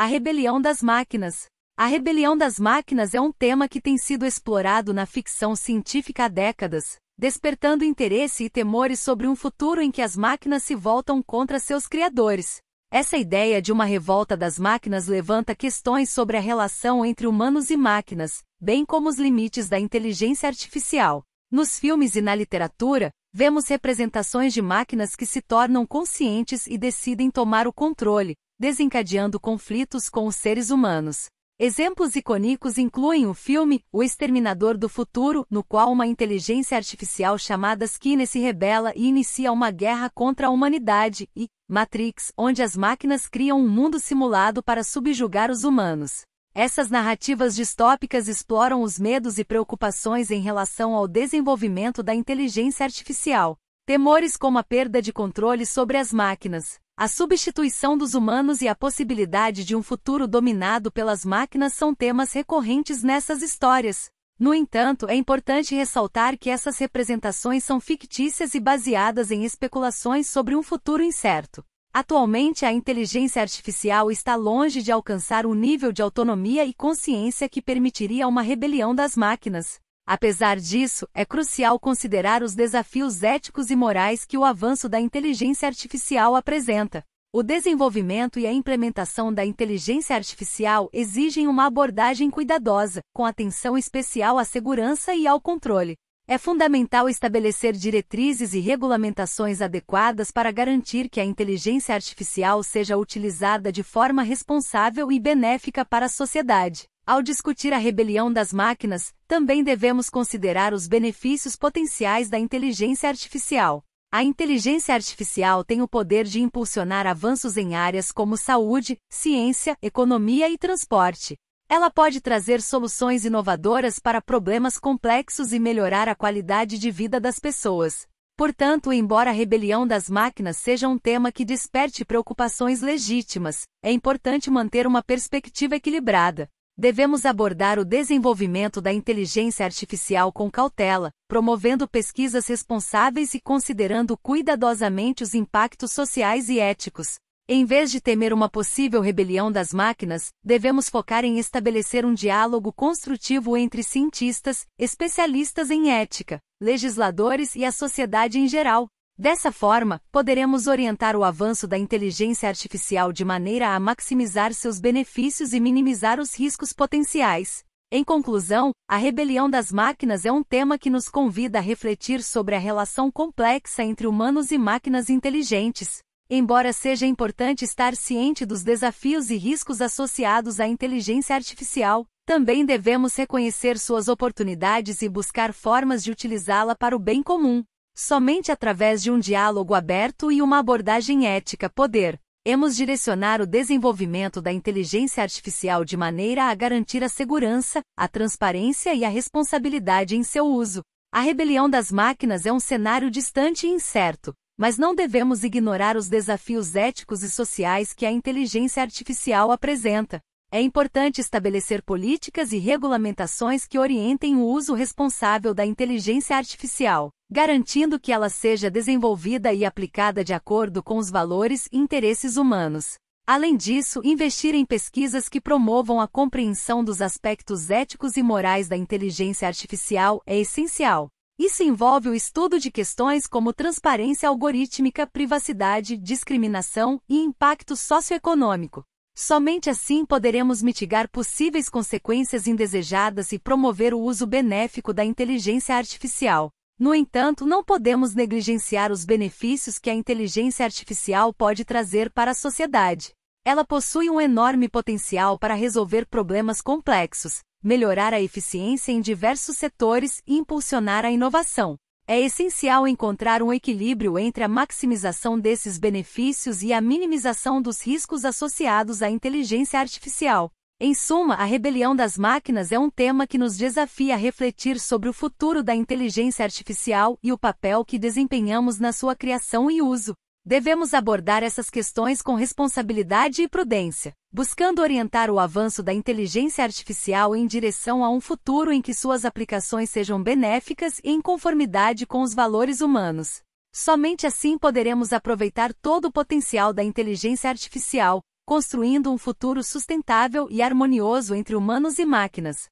A rebelião das máquinas. A rebelião das máquinas é um tema que tem sido explorado na ficção científica há décadas, despertando interesse e temores sobre um futuro em que as máquinas se voltam contra seus criadores. Essa ideia de uma revolta das máquinas levanta questões sobre a relação entre humanos e máquinas, bem como os limites da inteligência artificial. Nos filmes e na literatura, vemos representações de máquinas que se tornam conscientes e decidem tomar o controle, desencadeando conflitos com os seres humanos. Exemplos icônicos incluem o filme O Exterminador do Futuro, no qual uma inteligência artificial chamada Skinner se rebela e inicia uma guerra contra a humanidade, e Matrix, onde as máquinas criam um mundo simulado para subjugar os humanos. Essas narrativas distópicas exploram os medos e preocupações em relação ao desenvolvimento da inteligência artificial, temores como a perda de controle sobre as máquinas, a substituição dos humanos e a possibilidade de um futuro dominado pelas máquinas são temas recorrentes nessas histórias. No entanto, é importante ressaltar que essas representações são fictícias e baseadas em especulações sobre um futuro incerto. Atualmente, a inteligência artificial está longe de alcançar um nível de autonomia e consciência que permitiria uma rebelião das máquinas. Apesar disso, é crucial considerar os desafios éticos e morais que o avanço da inteligência artificial apresenta. O desenvolvimento e a implementação da inteligência artificial exigem uma abordagem cuidadosa, com atenção especial à segurança e ao controle. É fundamental estabelecer diretrizes e regulamentações adequadas para garantir que a inteligência artificial seja utilizada de forma responsável e benéfica para a sociedade. Ao discutir a rebelião das máquinas, também devemos considerar os benefícios potenciais da inteligência artificial. A inteligência artificial tem o poder de impulsionar avanços em áreas como saúde, ciência, economia e transporte. Ela pode trazer soluções inovadoras para problemas complexos e melhorar a qualidade de vida das pessoas. Portanto, embora a rebelião das máquinas seja um tema que desperte preocupações legítimas, é importante manter uma perspectiva equilibrada. Devemos abordar o desenvolvimento da inteligência artificial com cautela, promovendo pesquisas responsáveis e considerando cuidadosamente os impactos sociais e éticos. Em vez de temer uma possível rebelião das máquinas, devemos focar em estabelecer um diálogo construtivo entre cientistas, especialistas em ética, legisladores e a sociedade em geral, Dessa forma, poderemos orientar o avanço da inteligência artificial de maneira a maximizar seus benefícios e minimizar os riscos potenciais. Em conclusão, a rebelião das máquinas é um tema que nos convida a refletir sobre a relação complexa entre humanos e máquinas inteligentes. Embora seja importante estar ciente dos desafios e riscos associados à inteligência artificial, também devemos reconhecer suas oportunidades e buscar formas de utilizá-la para o bem comum. Somente através de um diálogo aberto e uma abordagem ética poder, hemos direcionar o desenvolvimento da inteligência artificial de maneira a garantir a segurança, a transparência e a responsabilidade em seu uso. A rebelião das máquinas é um cenário distante e incerto, mas não devemos ignorar os desafios éticos e sociais que a inteligência artificial apresenta. É importante estabelecer políticas e regulamentações que orientem o uso responsável da inteligência artificial, garantindo que ela seja desenvolvida e aplicada de acordo com os valores e interesses humanos. Além disso, investir em pesquisas que promovam a compreensão dos aspectos éticos e morais da inteligência artificial é essencial. Isso envolve o estudo de questões como transparência algorítmica, privacidade, discriminação e impacto socioeconômico. Somente assim poderemos mitigar possíveis consequências indesejadas e promover o uso benéfico da inteligência artificial. No entanto, não podemos negligenciar os benefícios que a inteligência artificial pode trazer para a sociedade. Ela possui um enorme potencial para resolver problemas complexos, melhorar a eficiência em diversos setores e impulsionar a inovação. É essencial encontrar um equilíbrio entre a maximização desses benefícios e a minimização dos riscos associados à inteligência artificial. Em suma, a rebelião das máquinas é um tema que nos desafia a refletir sobre o futuro da inteligência artificial e o papel que desempenhamos na sua criação e uso. Devemos abordar essas questões com responsabilidade e prudência, buscando orientar o avanço da inteligência artificial em direção a um futuro em que suas aplicações sejam benéficas e em conformidade com os valores humanos. Somente assim poderemos aproveitar todo o potencial da inteligência artificial, construindo um futuro sustentável e harmonioso entre humanos e máquinas.